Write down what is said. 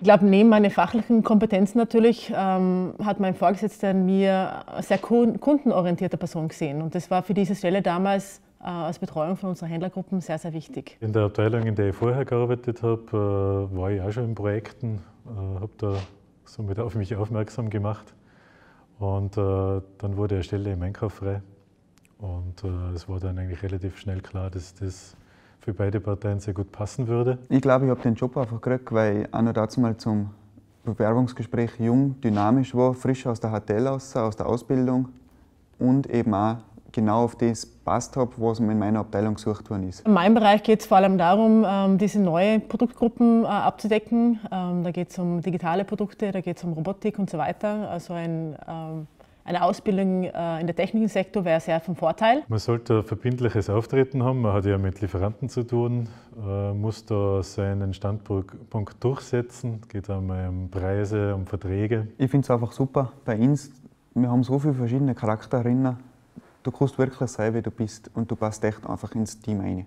Ich glaube, neben meinen fachlichen Kompetenzen natürlich ähm, hat mein Vorgesetzter in mir eine sehr kundenorientierte Person gesehen. Und das war für diese Stelle damals äh, als Betreuung von unseren Händlergruppen sehr, sehr wichtig. In der Abteilung, in der ich vorher gearbeitet habe, äh, war ich auch schon in Projekten, äh, habe da somit auf mich aufmerksam gemacht. Und äh, dann wurde eine Stelle im Einkauf frei. Und äh, es war dann eigentlich relativ schnell klar, dass das für beide Parteien sehr gut passen würde? Ich glaube, ich habe den Job einfach gekriegt, weil ich auch noch dazu mal zum Bewerbungsgespräch jung, dynamisch war, frisch aus der HTL aus, aus der Ausbildung und eben auch genau auf das passt habe, was in meiner Abteilung gesucht worden ist. In meinem Bereich geht es vor allem darum, ähm, diese neuen Produktgruppen äh, abzudecken. Ähm, da geht es um digitale Produkte, da geht es um Robotik und so weiter. Also ein ähm, eine Ausbildung äh, in der technischen Sektor wäre sehr von Vorteil. Man sollte verbindliches Auftreten haben. Man hat ja mit Lieferanten zu tun, äh, muss da seinen Standpunkt durchsetzen. Geht einmal um Preise, um Verträge. Ich finde es einfach super bei uns. Wir haben so viele verschiedene Charakterinnen. Du kannst wirklich sein, wie du bist und du passt echt einfach ins Team ein.